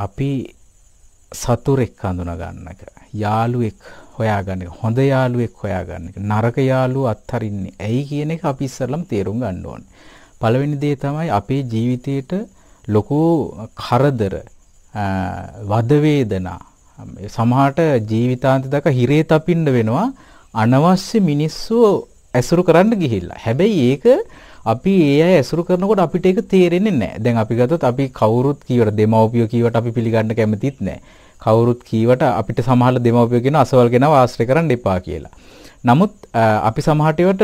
අපි සතුරෙක් හඳුනා ගන්න එක යාළුවෙක් හොයාගන්න එක හොඳ යාළුවෙක් හොයාගන්න එක නරක යාළුව අත්හරින්නේ ඇයි කියන එක අපි ඉස්සරලම තේරුම් ගන්න ඕනේ පළවෙනි දේ තමයි අපේ ජීවිතේට ලොකු කරදර වද වේදනා සමහරට ජීවිතාන්ත දක්වා හිරේ තපින්න වෙනවා අනවශ්‍ය මිනිස්සු ඇසුරු කරන්න ගිහිල්ලා හැබැයි ඒක අපි ඒ අය ඇසුරු කරනකොට අපිට ඒක තේරෙන්නේ නැහැ. දැන් අපි ගත්තොත් අපි කවුරුත් කීවට දෙමව්පියෝ කීවට අපි පිළිගන්න කැමතිත් නැහැ. කවුරුත් කීවට අපිට සමහර දෙමව්පියෝ කියන අසවල් කෙනාව ආශ්‍රය කරන්න එපා කියලා. නමුත් අපි සමහරවට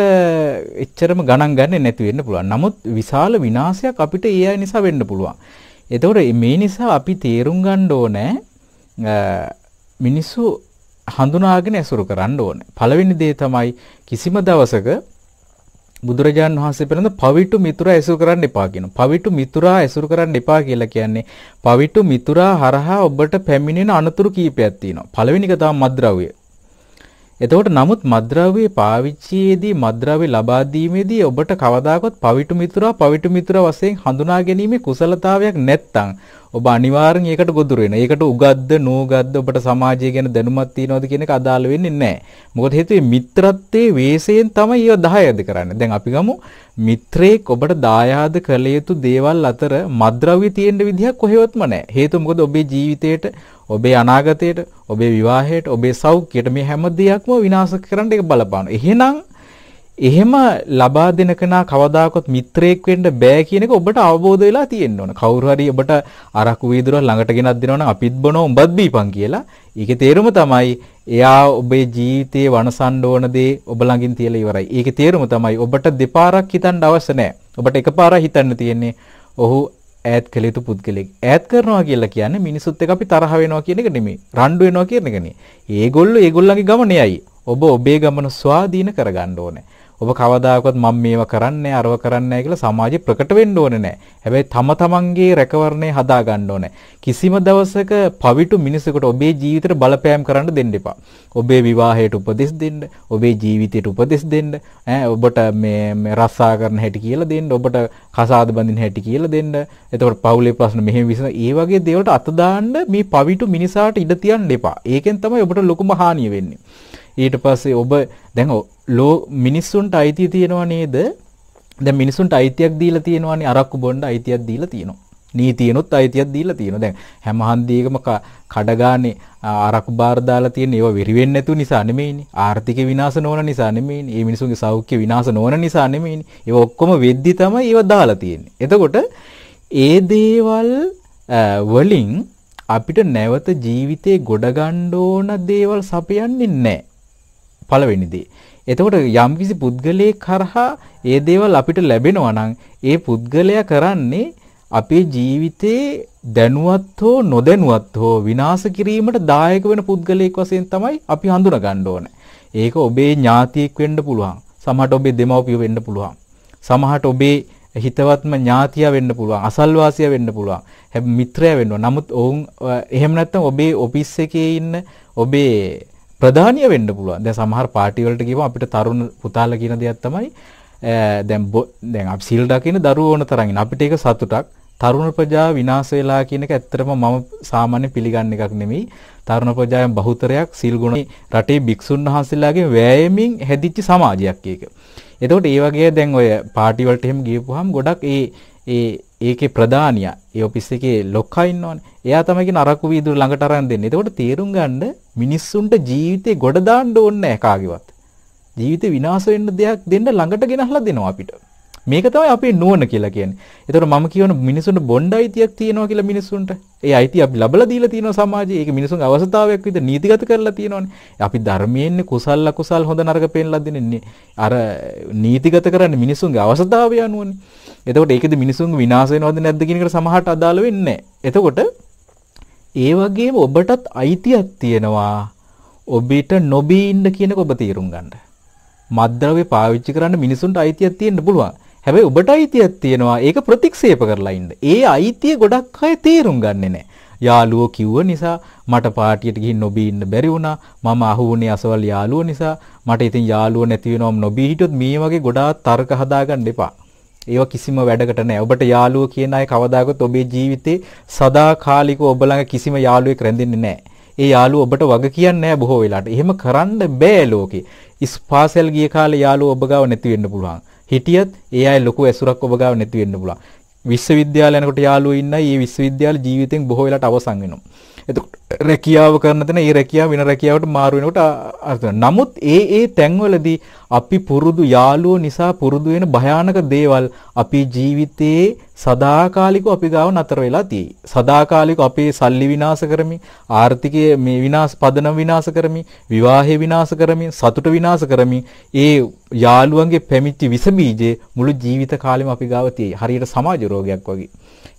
එච්චරම ගණන් ගන්න නැති වෙන්න පුළුවන්. නමුත් විශාල විනාශයක් අපිට ඒ අය නිසා වෙන්න පුළුවන්. එතකොට මේ නිසා අපි තේරුම් ගන්න ඕනේ මිනිස්සු හඳුනාගෙන ඇසුරු කරන්න ඕනේ. පළවෙනි දේ තමයි කිසිම දවසක බුදුරජාන් වහන්සේ පිළිබඳ පවිටු මිතුරා ඇසුරු කරන්න එපා කියනවා. පවිටු මිතුරා ඇසුරු කරන්න එපා කියලා කියන්නේ පවිටු මිතුරා හරහා ඔබට පැමිණෙන අනතුරු කීපයක් තියෙනවා. පළවෙනි එක තමයි මද්ද්‍රව්‍ය. එතකොට නමුත් මද්ද්‍රව්‍යයේ පාවිච්චියේදී මද්ද්‍රව්‍ය ලබා දීමේදී ඔබට කවදාකවත් පවිටු මිතුරා පවිටු මිතුරා වශයෙන් හඳුනා ගැනීමේ කුසලතාවයක් නැත්නම් ඔබ අනිවාර්යෙන් ඒකට ගොදුරු වෙනවා. ඒකට උගද්ද නෝගද්ද ඔබට සමාජය ගැන දැනුමක් තියනවද කියන එක අදාළ වෙන්නේ නැහැ. මොකද හේතුව මිත්‍රත්වයේ වේසයෙන් තමයි ඒව දායාද කරන්නේ. දැන් අපි ගමු මිත්‍රයෙක් ඔබට දායාද කළ යුතු දේවල් අතර මද්ද්‍රව්‍ය තියෙන විදිහක් කොහෙවත්ම නැහැ. හේතුව මොකද ඔබේ ජීවිතේට ඔබේ අනාගතයට, ඔබේ විවාහයට, ඔබේ සෞඛ්‍යයට මේ හැම දෙයක්ම විනාශ කරන්න එක බලපානවා. එහෙනම් එහෙම ලබා දෙන කෙනා කවදාකවත් මිත්‍රයෙක් වෙන්න බෑ කියන එක ඔබට අවබෝධ වෙලා තියෙන්න ඕන. කවුරු හරි ඔබට අරකු වීදුර ළඟට ගෙනත් දෙනවනම් අපිත් බොනවා උඹත් බීපන් කියලා. ඒකේ තේරුම තමයි එයා ඔබේ ජීවිතේ වනසන්න ඕන දේ ඔබ ළඟින් තියලා ඉවරයි. ඒකේ තේරුම තමයි ඔබට දෙපාරක් හිතන්න අවශ්‍ය නැහැ. ඔබට එකපාරක් හිතන්න තියෙන්නේ ඔහු ඈත් කළ යුතු පුද්ගලෙක්. ඈත් කරනවා කියලා කියන්නේ මිනිසුත් එක්ක අපි තරහ වෙනවා කියන එක නෙමෙයි. රණ්ඩු වෙනවා කියන එක නෙමෙයි. ඒගොල්ලෝ ඒගොල්ලන්ගේ ගමනේයි. ඔබ ඔබේ ගමන ස්වාධීන කරගන්න ඕනේ. ඔබ කවදාකවත් මම මේව කරන්නේ අරව කරන්නේ නැහැ කියලා සමාජෙ ප්‍රකට වෙන්න ඕනේ නැහැ. හැබැයි තම තමන්ගේ රැකවරණය හදා ගන්න ඕනේ. කිසිම දවසක පවිතු මිනිසෙකුට ඔබේ ජීවිතයට බලපෑම් කරන්න දෙන්න එපා. ඔබේ විවාහයට උපදෙස් දෙන්න, ඔබේ ජීවිතයට උපදෙස් දෙන්න, ඈ ඔබට මේ මේ රස්සා කරන හැටි කියලා දෙන්න, ඔබට කසාද බඳින හැටි කියලා දෙන්න. එතකොට පවුලේ ප්‍රශ්න මෙහෙම විසඳ. ඒ වගේ දේවල්ට අත දාන්න මේ පවිතු මිනිසාට ඉඩ තියන්න එපා. ඒකෙන් තමයි ඔබට ලොකුම හානිය වෙන්නේ. ඊට පස්සේ ඔබ දැන් ලෝ මිනිස්සුන්ට අයිතිය තියෙනවා නේද? දැන් මිනිස්සුන්ට අයිතියක් දීලා තියෙනවානේ අරක්කු බොන්න අයිතියක් දීලා තියෙනවා. නීතියනොත් අයිතියක් දීලා තියෙනවා. දැන් හැම හන්දියකම කඩගානේ අරක්කු බාර දාලා තියෙන ඒවා විරි වෙන්නේ නැතු නිසා නෙමෙයිනේ. ආර්ථික විනාශ නොවන නිසා නෙමෙයිනේ. මේ මිනිසුන්ගේ සෞඛ්‍ය විනාශ නොවන නිසා නෙමෙයිනේ. ඒවා ඔක්කොම වෙද්දි තමයි ඒවා දාලා තියෙන්නේ. එතකොට ඒ දේවල් වලින් අපිට නැවත ජීවිතේ ගොඩ ගන්න ඕන දේවල් සපයන්නේ නැහැ. පළවෙනි දේ. එතකොට යම්කිසි පුද්ගලයෙක් කරහා ඒ දේවල් අපිට ලැබෙනවා නම් ඒ පුද්ගලයා කරන්නේ අපේ ජීවිතේ දැනුවත් හෝ නොදැනුවත් හෝ විනාශ කිරීමට දායක වෙන පුද්ගලයෙක් වශයෙන් තමයි අපි හඳුනගන්න ඕනේ. ඒක ඔබේ ඥාතියෙක් වෙන්න පුළුවන්. සමහරට ඔබේ දෙමව්පිය වෙන්න පුළුවන්. සමහරට ඔබේ හිතවත්ම ඥාතියා වෙන්න පුළුවන් අසල්වාසියා වෙන්න පුළුවන් හැබැයි මිත්‍රයා වෙන්නවා නමුත් ඔවුන් එහෙම නැත්නම් ඔබේ ඔෆිස් එකේ ඉන්න ඔබේ ප්‍රධානිය වෙන්න පුළුවන්. දැන් සමහර පාටි වලට ගිහම අපිට තරුණ පුතාලා කියන දෙයක් තමයි දැන් දැන් අපි සිල් දකින දරුවෝ ඕන තරම් ඉන්න. අපිට ඒක සතුටක්. තරුණ ප්‍රජාව විනාශ වෙලා කියන එක ඇත්තටම මම සාමාන්‍ය පිළිගන්න එකක් නෙමෙයි. තරුණ ප්‍රජාවෙන් බහුතරයක් සිල් ගුණ රටේ භික්ෂුන් වහන්සේලාගේ වෑයමින් හැදිච්ච සමාජයක් ඒක. එතකොට ඒ වගේ දැන් ඔය පාටි වලට එහෙම ගියපුවාම ගොඩක් ඒ ඒ ඒකේ ප්‍රධානියා ඒ ඔෆිස් එකේ ලොක්කා ඉන්නවනේ. එයා තමයි කියන අරකු වීදුර ළඟට අරන් දෙන්නේ. එතකොට තේරුම් ගන්න මිනිස්සුන්ට ජීවිතේ ගොඩ දාන්න ඕනේ නැහැ කාගේවත්. ජීවිතේ විනාශ වෙන්න දෙයක් දෙන්න ළඟට ගෙනහලා දෙනවා අපිට. මේක තමයි අපේ නුවණ කියලා කියන්නේ. එතකොට මම කියන මිනිසුන්ට බොණ්ඩ අයිතියක් තියෙනවා කියලා මිනිසුන්ට. ඒ අයිතිය අපි ලබලා දීලා තියෙනවා සමාජයේ. ඒක මිනිසුන්ගේ අවශ්‍යතාවයක් විදිහට නීතිගත කරලා තියෙනවානේ. අපි ධර්මයෙන්නේ කුසල් අකුසල් හොඳ නරක පෙන්ලා දෙන්නේ. අර නීතිගත කරන්නේ මිනිසුන්ගේ අවශ්‍යතාවය අනුවනේ. එතකොට ඒකද මිනිසුන්ගේ විනාශ වෙනවද නැද්ද කියන එකට සමහරට අදාළ වෙන්නේ එතකොට ඒ වගේම ඔබටත් අයිතියක් තියෙනවා ඔබිට නොබී ඉන්න කියනක ඔබ තීරුම් ගන්න. මත්ද්‍රව්‍ය පාවිච්චි කරන්න මිනිසුන්ට අයිතියක් තියෙන්න පුළුවන්. හැබැයි ඔබට අයිතියක් තියෙනවා ඒක ප්‍රතික්ෂේප කරලා ඉන්න. ඒ අයිතිය ගොඩක් අය තීරුම් ගන්නෙ නැහැ. යාළුවෝ කිව්ව නිසා මට පාටියට ගිහින් නොබී ඉන්න බැරි වුණා. මම අහුවුනේ අසවල් යාළුවෝ නිසා. මට ඉතින් යාළුවෝ නැති වෙනවම නොබී හිටියොත් මේ වගේ ගොඩාක් තර්ක හදාගන්න එපා. ඒවා කිසිම වැඩකට නෑ. ඔබට යාළුව කියන අය කවදාකවත් ඔබේ ජීවිතේ සදාකාලිකව ඔබ ළඟ කිසිම යාළුවෙක් රැඳෙන්නේ නෑ. ඒ යාළුව ඔබට වග කියන්නේ නෑ බොහෝ වෙලාවට. එහෙම කරන්න බෑ ලෝකේ. ස්පාසල් ගිය කාලේ යාළුව ඔබ ගාව නැති වෙන්න පුළුවන්. හිටියත් ඒ අය ලොකු ඇසුරක් ඔබ ගාව නැති වෙන්න පුළුවන්. විශ්වවිද්‍යාල යනකොට යාළුවෝ ඉන්නයි ඒ විශ්වවිද්‍යාල ජීවිතෙන් බොහෝ වෙලාවට අවසන් වෙනවා. එතකොට රැකියාව කරන තැන ඒ රැකියාව වෙන රැකියාවට මාරු වෙනකොට නමුත් ඒ ඒ තැන්වලදී අපි පුරුදු යාළුවෝ නිසා පුරුදු වෙන භයානක දේවල් අපි ජීවිතයේ සදාකාලිකව අපි ගාව නතර වෙලා තියෙයි. සදාකාලිකව අපේ සල්ලි විනාශ කරමින්, ආර්ථිකයේ මේ විනාශ පදනම් විනාශ කරමින්, විවාහය විනාශ කරමින්, සතුට විනාශ කරමින්, ඒ යාළුවන්ගේ පැමිණි විස බීජේ මුළු ජීවිත කාලෙම අපි ගාව තියෙයි. හරියට සමාජ රෝගයක් වගේ.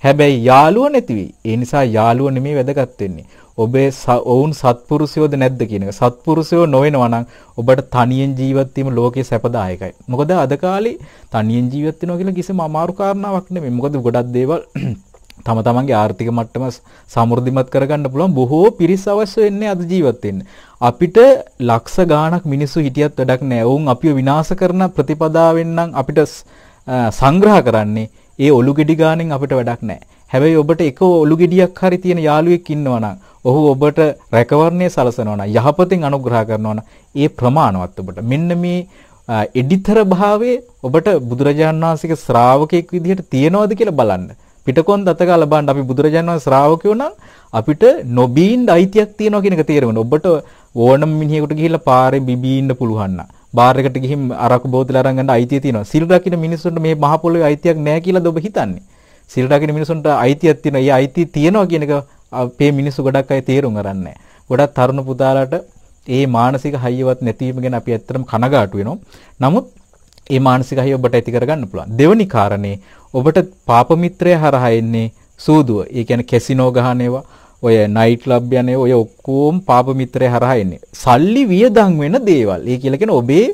හැබැයි යාළුවෝ නැති වෙයි. ඒ නිසා යාළුවෝ නෙමෙයි වැදගත් වෙන්නේ. ඔබේ ඔවුන් සත්පුරුෂයෝද නැද්ද කියන එක. සත්පුරුෂයෝ නොවෙනවා නම් ඔබට තනියෙන් ජීවත් වීම ලෝකේ සැපදායකයි. මොකද අද කාලේ තනියෙන් ජීවත් වෙනවා කියලා කිසිම අමාරු කාරණාවක් නෙමෙයි. මොකද ගොඩක් දේවල් තම තමන්ගේ ආර්ථික මට්ටම සමෘද්ධිමත් කරගන්න පුළුවන් බොහෝ පිරිස අවශ්‍ය වෙන්නේ අද ජීවත් වෙන්න. අපිට ලක්ෂ ගාණක් මිනිස්සු හිටියත් වැඩක් නෑ. ඔවුන් අපිව විනාශ කරන ප්‍රතිපදාවෙන් නම් අපිට සංග්‍රහ කරන්නේ ඒ ඔලුගෙඩි ගාණෙන් අපිට වැඩක් නෑ. හැබැයි ඔබට එක ඔලු ගෙඩියක් හරි තියෙන යාළුවෙක් ඉන්නවා නම් ඔහු ඔබට රැකවරණය සලසනවා නම් යහපතෙන් අනුග්‍රහ කරනවා නම් ඒ ප්‍රමාණවත් ඔබට මෙන්න මේ එඩිතර භාවයේ ඔබට බුදුරජාණන් වහන්සේගේ ශ්‍රාවකෙක් විදිහට තියනවද කියලා බලන්න. පිටකොන් දතගාල බලන්න අපි බුදුරජාණන් වහන්සේ ශ්‍රාවකයෝ නම් අපිට නොබීන් අයිතියක් තියෙනවා කියන එක තේරෙන්න. ඔබට ඕනම මිනිහෙකුට ගිහිල්ලා පාරේ බිබී ඉන්න පුළුවන් නා. බාර් එකට ගිහින් අරක බෝතල අරන් ගන්න අයිතිය තියෙනවා. සිල් රකින්න මිනිස්සුන්ට මේ මහ පොළොවේ අයිතියක් නැහැ කියලාද ඔබ හිතන්නේ? සිල් රකින්න මිනිසුන්ට අයිතියක් තියෙනවා. ඒ අයිතිය තියෙනවා කියන එක අපේ මිනිස්සු ගොඩක් අය තේරුම් ගන්න නැහැ. ගොඩක් තරුණ පුතාලාට ඒ මානසික හයියවත් නැතිවීම ගැන අපි ඇත්තටම කනගාටු වෙනවා. නමුත් ඒ මානසික හයිය ඔබට ඇති කරගන්න පුළුවන්. දෙවනි කාරණේ ඔබට පාප මිත්‍රය හරහා එන්නේ සූදුව. ඒ කියන්නේ කැසිනෝ ගහන ඒවා, ඔය නයිට් ක්ලබ් යන ඔය ඔක්කොම පාප මිත්‍රය හරහා එන්නේ. සල්ලි වියදම් වෙන දේවල්. ඒ කියලා කියන්නේ ඔබේ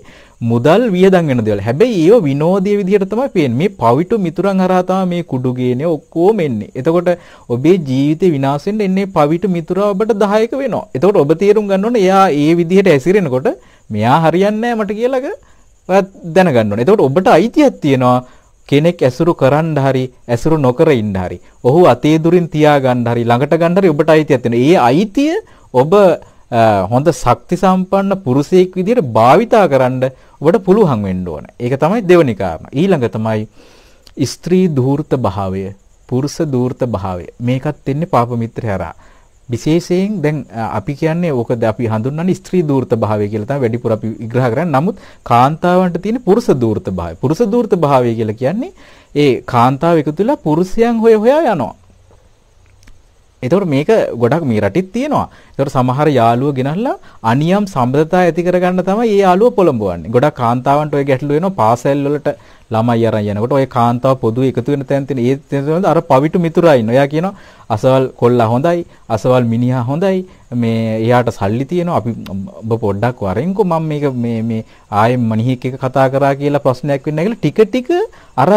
මුදල් වියදම් වෙන දේවල්. හැබැයි ඒව විනෝදයේ විදිහට තමයි පේන්නේ. මේ පවිතු මිතුරන් හරහා තමයි මේ කුඩු ගේනේ ඔක්කොම එන්නේ. එතකොට ඔබේ ජීවිතේ විනාශ වෙන්න එන්නේ පවිතු මිතුරා ඔබට 10ක වෙනවා. එතකොට ඔබ තීරුම් ගන්න ඕනේ එයා ඒ විදිහට ඇසිරෙනකොට මෙයා හරියන්නේ නැහැ මට කියලාක ඔයත් දැනගන්න ඕනේ. එතකොට ඔබට අයිතියක් තියෙනවා කෙනෙක් ඇසුරු කරන්න හරි ඇසුරු නොකර ඉන්න හරි ඔහු අතේ දුරින් තියා ගන්න හරි ළඟට ගන්න හරි ඔබට අයිතියක් තියෙනවා. ඒ අයිතිය ඔබ හොඳ ශක්ති සම්පන්න පුරුෂයෙක් විදිහට භාවිතා කරන්න ඔබට පුළුවන් වෙන්න ඕන. ඒක තමයි දෙවෙනි කාරණා. ඊළඟ තමයි ස්ත්‍රී ධූර්ත භාවය, පුරුෂ ධූර්ත භාවය. මේකත් එන්නේ පාප මිත්‍රය හරහා. විශේෂයෙන් දැන් අපි කියන්නේ ඕකද අපි හඳුන්වන්නේ ස්ත්‍රී දූර්ත භාවය කියලා තමයි වැඩිපුර අපි විග්‍රහ කරන්නේ. නමුත් කාන්තාවන්ට තියෙන පුරුෂ දූර්ත භාවය. පුරුෂ දූර්ත භාවය කියලා කියන්නේ ඒ කාන්තාව එකතු වෙලා පුරුෂයන් හොය හොයා යනවා. එතකොට මේක ගොඩක් මේ රටෙත් තියෙනවා. ඒතර සමහර යාළුවෝ ගෙනල්ලා අනියම් සම්බන්ධතා ඇති කරගන්න තමයි ඒ යාළුවෝ පොළඹවන්නේ. ගොඩක් කාන්තාවන්ට ওই ගැටලු වෙනවා පාසල් වලට ළමයි අරන් යනකොට ඔය කාන්තාව පොදුවේ එකතු වෙන තැන තියෙන ඒ තැන අර පවිතු මිතුරා ඉන්නවා. එයා කියනවා අසවල් කොල්ලා හොඳයි, අසවල් මිනිහා හොඳයි. මේ එයාට සල්ලි තියෙනවා. අපි ඔබ පොඩ්ඩක් වරෙන්කෝ මම මේක මේ මේ ආයෙත් මිනිහෙක් එක කතා කරා කියලා ප්‍රශ්නයක් වෙන්නේ නැහැ ටික ටික අර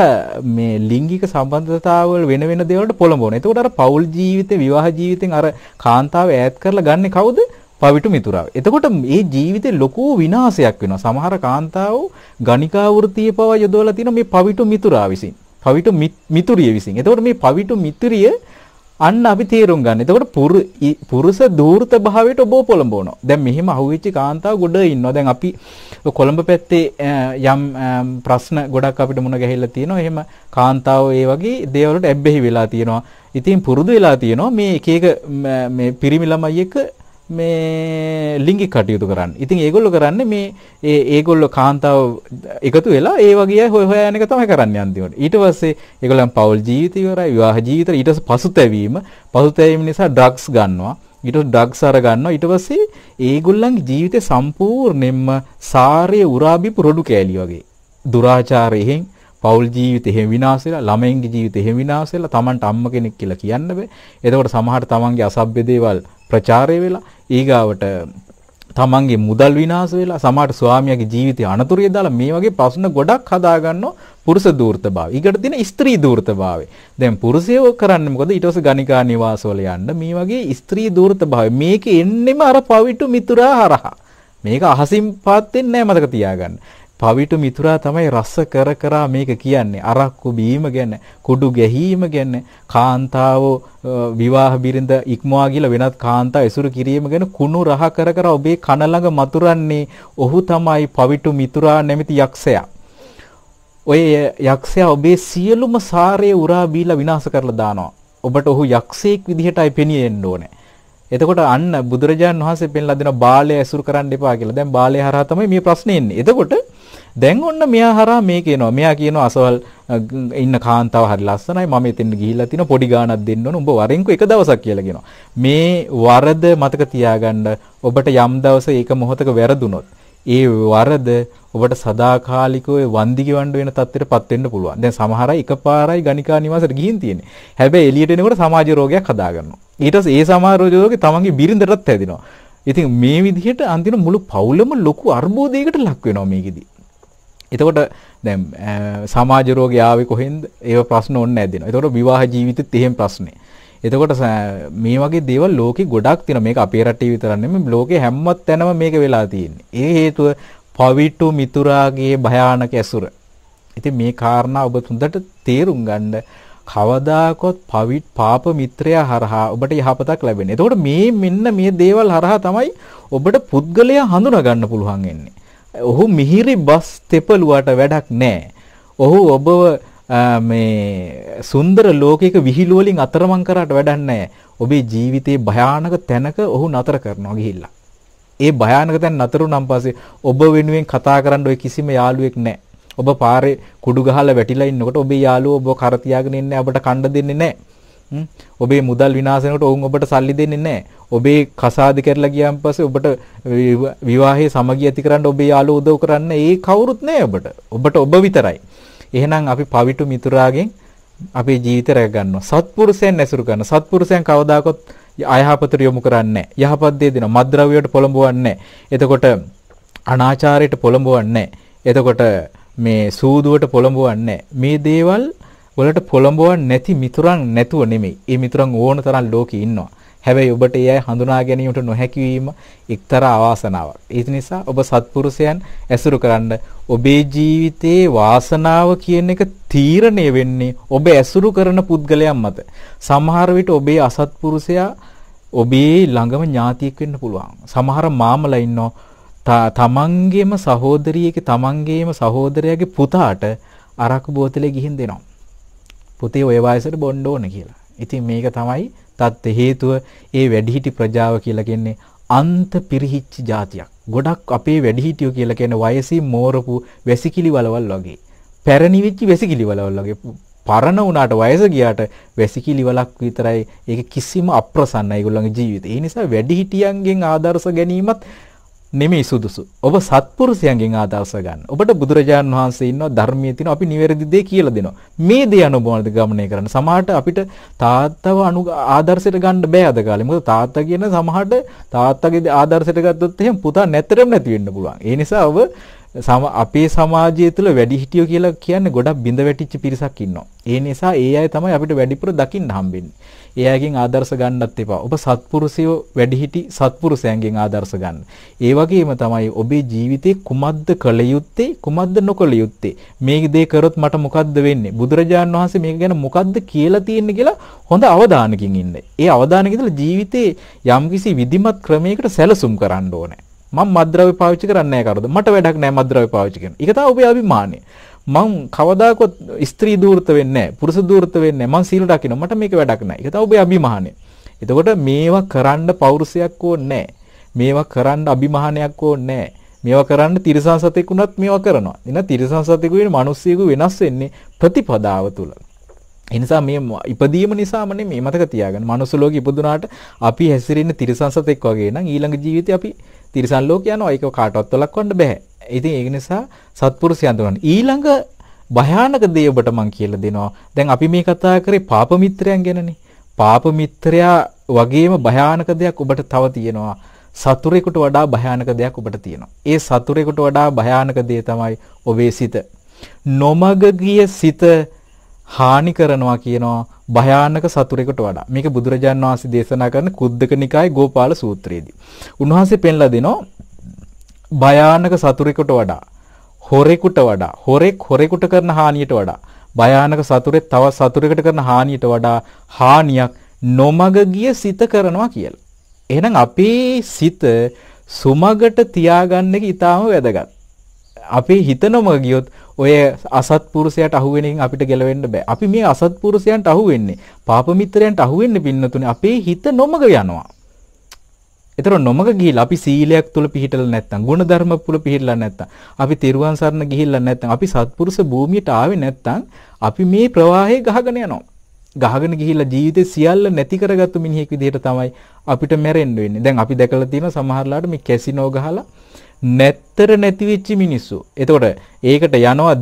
මේ ලිංගික සම්බන්ධතාවල් වෙන වෙන දේවල්ට පොළඹවනවා. එතකොට අර පෞල් ජීවිතේ, විවාහ ජීවිතෙන් අර කාන්තාව ඈත් කරලා ගන්න කවුද? පවිටු මිතුරාව. එතකොට මේ ජීවිතේ ලොකු විනාශයක් වෙනවා. සමහර කාන්තාවෝ ගණිකා වෘත්තියේ පවා යොදවලා තියෙන මේ පවිටු මිතුරා විසින්. පවිටු මිතුරිය විසින්. එතකොට මේ පවිටු මිතුරිය අන්න අපි තේරුම් ගන්න. එතකොට පුරුෂ දූර්ත භාවයට ඔබ පොළඹවනවා. දැන් මෙහිම අහුවෙච්ච කාන්තාව ගොඩ ඉන්නවා. දැන් අපි කොළඹ පැත්තේ යම් ප්‍රශ්න ගොඩක් අපිට මුණ ගැහිලා තියෙනවා. එහෙම කාන්තාව ඒ වගේ දේවල් වලට ඇබ්බැහි වෙලා තියෙනවා. ඉතින් පුරුදු වෙලා තියෙනවා මේ එක එක මේ පිරිමි ළමයි එක්ක මේ ලිංගික කටයුතු කරන්න. ඉතින් ඒගොල්ලෝ කරන්නේ මේ ඒ ඒගොල්ලෝ කාන්තාව එකතු වෙලා ඒ වගේ හොය හොයා යන එක තමයි කරන්නේ අන්තිමට. ඊට පස්සේ ඒගොල්ලන් පෞල් ජීවිතය ඉවරයි, විවාහ ජීවිතය ඊට පස්සේ පසුතැවීම, පසුතැවීම නිසා ඩ්‍රග්ස් ගන්නවා. ඊට ඩ්‍රග්ස් අර ගන්නවා. ඊට පස්සේ ඒගොල්ලන්ගේ ජීවිතේ සම්පූර්ණයෙන්ම සාරයේ උරාබිපු රොඩු කෑලි වගේ. දුරාචාරයෙන් පෞල් ජීවිතේ හැම විනාශ වෙලා ළමයින්ගේ ජීවිතේ හැම විනාශ වෙලා Tamanට අම්ම කෙනෙක් කියලා කියන්න බෑ. එතකොට සමහර Tamanගේ අසභ්‍ය දේවල් ප්‍රචාරය වෙලා ඊගාවට තමන්ගේ මුදල් විනාශ වෙලා සමහර ස්වාමියාගේ ජීවිතය අනතුරිය දාලා මේ වගේ ප්‍රශ්න ගොඩක් හදාගන්නෝ පුරුෂ දූර්තභාවය. ඊකට තියෙන ස්ත්‍රී දූර්තභාවය. දැන් පුරුෂයෝ කරන්නේ මොකද? ඊට පස්සේ ගණිකා නිවාසවල යන්න මේ වගේ ස්ත්‍රී දූර්තභාවය. මේක එන්නෙම අර පවිතු මිතුරා හරහා. මේක අහසින් පාත් වෙන්නේ නැහැ මතක තියාගන්න. පවිටු මිතුරා තමයි රස කර කරා මේක කියන්නේ. අරක්කු බීම ගැන, කුඩු ගැහිීම ගැන, කාන්තාව විවාහ බිරිඳ ඉක්මවා ගිල වෙනත් කාන්තා ඇසුරු කිරීම ගැන කුණු රහ කර කර ඔබේ කන ළඟ මතුරන්නේ ඔහු තමයි පවිටු මිතුරා නැමැති යක්ෂයා. ඔය යක්ෂයා ඔබේ සියලුම සාරය උරා බීලා විනාශ කරලා දානවා. ඔබට ඔහු යක්ෂයෙක් විදිහටයි පෙනී එන්න ඕනේ. එතකොට අන්න බුදුරජාණන් වහන්සේ පෙන්ලා දෙන බාලය ඇසුරු කරන්න එපා කියලා. දැන් බාලය හරහා තමයි මේ ප්‍රශ්නේ එන්නේ. එතකොට දැන් ඔන්න මෙයා හරහා මේ කියනවා. මෙයා කියනවා අසවල් ඉන්න කාන්තාව හරි ලස්සනයි. මම එතෙන් ගිහිල්ලා තිනවා පොඩි ගාණක් දෙන්න ඕන. උඹ වරෙන්කෝ එක දවසක් කියලා කියනවා. මේ වරද මතක තියාගන්න. ඔබට යම් දවසක ඒක මොහොතක වැරදුනොත් ඒ වරද ඔබට සදාකාලිකව වන්දි ගවන්න වෙන තත්ත්වයටපත් වෙන්න පුළුවන්. දැන් සමහර අය එකපාරයි ගණිකා නිවාසයට ගිහින් තියෙන්නේ. හැබැයි එළියට එනකොට සමාජ රෝගයක් හදාගන්නවා. ඊට පස්සේ ඒ සමාජ රෝගේ තමන්ගේ බිරිඳටත් හැදෙනවා. ඉතින් මේ විදිහට අන්තිම මුළු පවුලම ලොකු අර්බුදයකට ලක් වෙනවා මේකෙදී. එතකොට දැන් සමාජ රෝගී ආවේ කොහෙන්ද? ඒව ප්‍රශ්න ඕනේ නැද්දිනවා. එතකොට විවාහ ජීවිතෙත් එහෙම ප්‍රශ්නේ. එතකොට මේ වගේ දේවල් ලෝකෙ ගොඩක් තියෙනවා. මේක අපේ රටේ විතර නෙමෙයි ලෝකේ හැම තැනම මේක වෙලා තියෙන්නේ. ඒ හේතුව පවිටු මිතුරාගේ භයානක ඇසුර. ඉතින් මේ කාරණා ඔබ හොඳට තේරුම් ගන්න කවදාකවත් පවිත් පාප මිත්‍රයා හරහා ඔබට යහපතක් ලැබෙන්නේ. එතකොට මේ මෙන්න මේ දේවල් හරහා තමයි ඔබට පුද්ගලයා හඳුනා ගන්න පුළුවන් වෙන්නේ. ඔහු මිහිරි බස් තෙපලුවට වැඩක් නැහැ. ඔහු ඔබව මේ සුන්දර ලෝකයක විහිළු වලින් අතරමං කරාට වැඩක් නැහැ. ඔබේ ජීවිතේ භයානක තැනක ඔහු නතර කරනවා ගිහිල්ලා. ඒ භයානක තැන නතර වුණාන් පස්සේ ඔබ වෙනුවෙන් කතා කරන්න ඔය කිසිම යාළුවෙක් නැහැ. ඔබ පාරේ කුඩු ගහලා වැටිලා ඉන්නකොට ඔබේ යාළුවෝ ඔබ කර තියාගෙන ඉන්නේ ඔබට කණ්ඩ දෙන්නේ නැහැ. ඔබේ මුදල් විනාශ වෙනකොට ඔවුන් ඔබට සල්ලි දෙන්නේ නැහැ. ඔබේ කසාද කරලා ගියන් පස්සේ ඔබට විවාහයේ සමගිය ඇති කරන්න ඔබේ යාළුවෝ උදව් කරන්න ඒ කවුරුත් නැහැ ඔබට. ඔබට ඔබ විතරයි. එහෙනම් අපි පවිතු මිතුරාගෙන් අපේ ජීවිත රැක ගන්නවා. සත්පුරුෂයන් ඇසුරු කරනවා. සත්පුරුෂයන් කවදාකවත් අයහපතට යොමු කරන්නේ නැහැ. යහපත් දේ දෙනවා. මද්ද්‍රව්‍යයට පොළඹවන්නේ නැහැ. එතකොට අනාචාරයට පොළඹවන්නේ නැහැ. එතකොට මේ සූදුවට පොළඹවන්නේ නැහැ. මේ දේවල් ඔයාලට පොළඹවන්නේ නැති මිතුරන් නැතුව නෙමෙයි. ඒ මිතුරන් ඕන තරම් ලෝකේ ඉන්නවා. හැබැයි ඔබට ඒ අය හඳුනා ගැනීමට නොහැකි වීම එක්තරා අවාසනාවක්. ඒ නිසා ඔබ සත්පුරුෂයන් ඇසුරු කරන්න ඔබේ ජීවිතයේ වාසනාව කියන එක තීරණය වෙන්නේ ඔබ ඇසුරු කරන පුද්ගලයන් මත. සමහර විට ඔබේ අසත්පුරුෂයා ඔබේ ළඟම ඥාතියෙක් වෙන්න පුළුවන්. සමහර මාමලා ඉන්නවා තමන්ගේම සහෝදරියගේ තමන්ගේම සහෝදරයාගේ පුතාට අරක් බෝතලේ ගිහින් දෙනවා. පුතේ ඔය වයසට බොන්න ඕන කියලා. ඉතින් මේක තමයි තත් හේතුව ඒ වැඩිහිටි ප්‍රජාව කියලා කියන්නේ අන්ත පිරිහිච්ච జాතියක්. ගොඩක් අපේ වැඩිහිටියෝ කියලා කියන වයසින් මෝරපු වැසිකිලි වලවල් වගේ. පැරණි වෙච්ච වැසිකිලි වලවල් වගේ පරණ වුණාට වයස ගියාට වැසිකිලි වලක් විතරයි ඒක කිසිම අප්‍රසන්නයි ඒගොල්ලන්ගේ ජීවිතේ. ඒ නිසා වැඩිහිටියන්ගෙන් ආදර්ශ ගැනීමත් නෙමේ සුදුසු. ඔබ සත්පුරුෂයන්ගෙන් ආදර්ශ ගන්න. ඔබට බුදුරජාණන් වහන්සේ ඉන්නවා ධර්මයේ තියෙනවා අපි නිවැරදි දේ කියලා දෙනවා. මේ දේ අනුබෝධ ගමනය කරන්න. සමහරට අපිට තාත්තව අනු ආදර්ශයට ගන්න බෑ අද කාලේ. මොකද තාත්තා කියන සමහරට තාත්තගේ ආදර්ශයට ගත්තොත් එහෙම පුතා නැතරම නැති වෙන්න පුළුවන්. ඒ නිසා ඔබ සම අපේ සමාජය තුළ වැඩිහිටියෝ කියලා කියන්නේ ගොඩක් බිඳ වැටිච්ච පිරිසක් ඉන්නවා. ඒ නිසා ඒ අය තමයි අපිට වැඩිපුර දකින්න හම්බෙන්නේ. එයාගෙන් ආදර්ශ ගන්නත් එපා. ඔබ සත්පුරුෂයෝ වැඩිහිටි සත්පුරුෂයන්ගෙන් ආදර්ශ ගන්න. ඒ වගේම තමයි ඔබේ ජීවිතේ කුමද්ද කළ යුත්තේ කුමද්ද නොකළ යුත්තේ. මේ දේ කරොත් මට මොකද්ද වෙන්නේ? බුදුරජාන් වහන්සේ මේක ගැන මොකද්ද කියලා තියෙන්නේ කියලා හොඳ අවධානකින් ඉන්න. ඒ අවධානක ඉඳලා ජීවිතේ යම්කිසි විධිමත් ක්‍රමයකට සැලසුම් කරන්න ඕනේ. මම මද්ද්‍රව්‍ය පාවිච්චි කරන්නේ නැහැ කරුද? මට වැඩක් නැහැ මද්ද්‍රව්‍ය පාවිච්චි කරන. ඒක තමයි ඔබේ අභිමානය. මං කවදාකවත් ස්ත්‍රී දූර්ත වෙන්නේ නැහැ. පුරුෂ දූර්ත වෙන්නේ නැහැ. මං සීල රකින්න මට මේක වැඩක් නැහැ. ඒක තමයි ඔබේ අභිමානය. එතකොට මේවා කරන්න පෞරුෂයක් ඕනේ මේවා කරන්න අභිමානයක් ඕනේ මේවා කරන්න තිරසන් සතෙක් වුණත් මේවා කරනවා. එන තිරසන් සතෙකු වෙන මිනිස්සෙකු වෙනස් වෙන්නේ ප්‍රතිපදාව තුළ. එනිසා මේ ඉපදීම නිසාම නෙමෙයි මතක තියාගන්න. මනුස්ස ලෝකෙ ඉපදුනාට අපි හැසිරෙන්නේ තිරසන් සතෙක් වගේ නම් ඊළඟ ජීවිතේ අපි තිරසන් ලෝක යනවා. ඒක කාටවත් වළක්වන්න බෑ. ඉතින් ඒක නිසා සත්පුරුෂය අඳුරන්න. ඊළඟ භයානක දේ ඔබට මම කියලා දෙනවා. දැන් අපි මේ කතා කරේ පාප මිත්‍රයන් ගැනනේ. පාප මිත්‍රයා වගේම භයානක දෙයක් ඔබට තව තියෙනවා. සතුරෙකුට වඩා භයානක දෙයක් ඔබට තියෙනවා. ඒ සතුරෙකුට වඩා භයානක දේ තමයි ඔබේ සිත. නොමග ගිය සිත හානි කරනවා කියනවා භයානක සතුරෙකුට වඩා. මේක බුදුරජාන් වහන්සේ දේශනා කරන කුද්දක නිකායේ ගෝපාල සූත්‍රයේදී. උන්වහන්සේ පෙන්ලා දෙනවා භයානක සතුරෙකුට වඩා හොරෙකුට වඩා හොරෙක් හොරෙකුට කරන හානියට වඩා භයානක සතුරෙක් තව සතුරෙකුට කරන හානියට වඩා හානියක් නොමග ගිය සිත කරනවා කියලා. එහෙනම් අපේ සිත සුමගට තියාගන්න එක ඊටාම වැදගත්. අපේ හිත නොමග ගියොත් ඔය අසත්පුරුෂයාට අහු වෙන එකෙන් අපිට ගැලවෙන්න බෑ. අපි මේ අසත්පුරුෂයන්ට අහු වෙන්නේ, පාප මිත්‍රයන්ට අහු වෙන්නේ පින්නතුනේ අපේ හිත නොමග යනවා. ඒතර නොමග ගිහිලා අපි සීලයක් තුල පිහිටලා නැත්නම් ගුණධර්ම තුල පිහිටලා නැත්නම් අපි තිරුවන් සරණ ගිහිල්ලා නැත්නම් අපි සත්පුරුෂ භූමියට ආවේ නැත්නම් අපි මේ ප්‍රවාහයේ ගහගෙන යනවා. ගහගෙන ගිහිල්ලා ජීවිතේ සියල්ල නැති කරගත්තු මිනිහෙක් විදිහට තමයි අපිට මැරෙන්න වෙන්නේ. දැන් අපි දැකලා තියෙන සමහරලාට මේ කැසිනෝ ගහලා නැත්තර නැති වෙච්ච මිනිස්සු. එතකොට ඒකට යනවා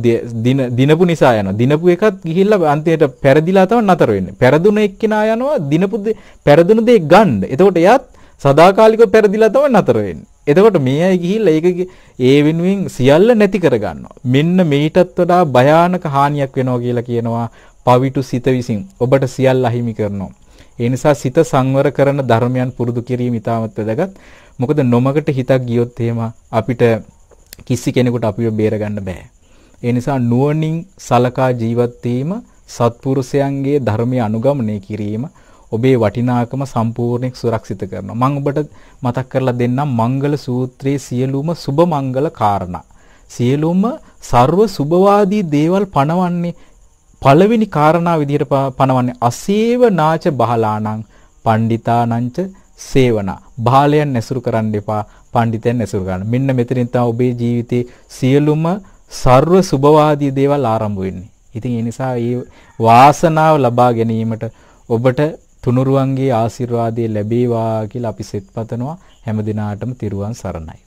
දින දිනපු නිසා යනවා. දිනපු එකත් ගිහිල්ලා අන්තිමට පෙරදිලා තමයි නතර වෙන්නේ. පෙරදුන එක්කිනා යනවා දිනපු පෙරදුන දෙයක් ගන්න. එතකොට එයාත් සදාකාලිකව පෙරදිලා තමයි නතර වෙන්නේ. එතකොට මේ අය ගිහිල්ලා ඒක ඒ වෙනුවෙන් සියල්ල නැති කරගන්නවා. මෙන්න මේටත් වඩා භයානක හානියක් වෙනවා කියලා කියනවා පවිටු සිත විසින්. ඔබට සියල්ල අහිමි කරනවා. ඒ නිසා සිත සංවර කරන ධර්මයන් පුරුදු කිරීම ඉතාමත් වැදගත්. මොකද නොමකට හිතක් ගියොත් එහෙම අපිට කිසි කෙනෙකුට අපිව බේරගන්න බෑ. ඒ නිසා නුවණින් සලකා ජීවත් වීම සත්පුරුෂයන්ගේ ධර්මයේ අනුගමනය කිරීම ඔබේ වටිනාකම සම්පූර්ණයෙන් සුරක්ෂිත කරනවා. මම ඔබට මතක් කරලා දෙන්නම් මංගල සූත්‍රයේ සියලුම සුබ මංගල කාරණා. සියලුම ਸਰව සුබවාදී දේවල් පනවන්නේ පළවෙනි කාරණා විදිහට පනවන්නේ අසේව නාච බහලාණං පණ්ඩිතානංච සේවනා. බාලයන් ඇසුරු කරන්න එපා, පණ්ඩිතයන් ඇසුරු කරන්න. මෙන්න මෙතනින් තමයි ඔබේ ජීවිතේ සියලුම ਸਰව සුබවාදී දේවල් ආරම්භ වෙන්නේ. ඉතින් ඒ නිසා මේ වාසනාව ලබා ගැනීමට ඔබට තුනුරුවන්ගේ ආශිර්වාදය ලැබේවා කියලා අපි සෙත් පතනවා හැම දිනාටම තෙරුවන් සරණයි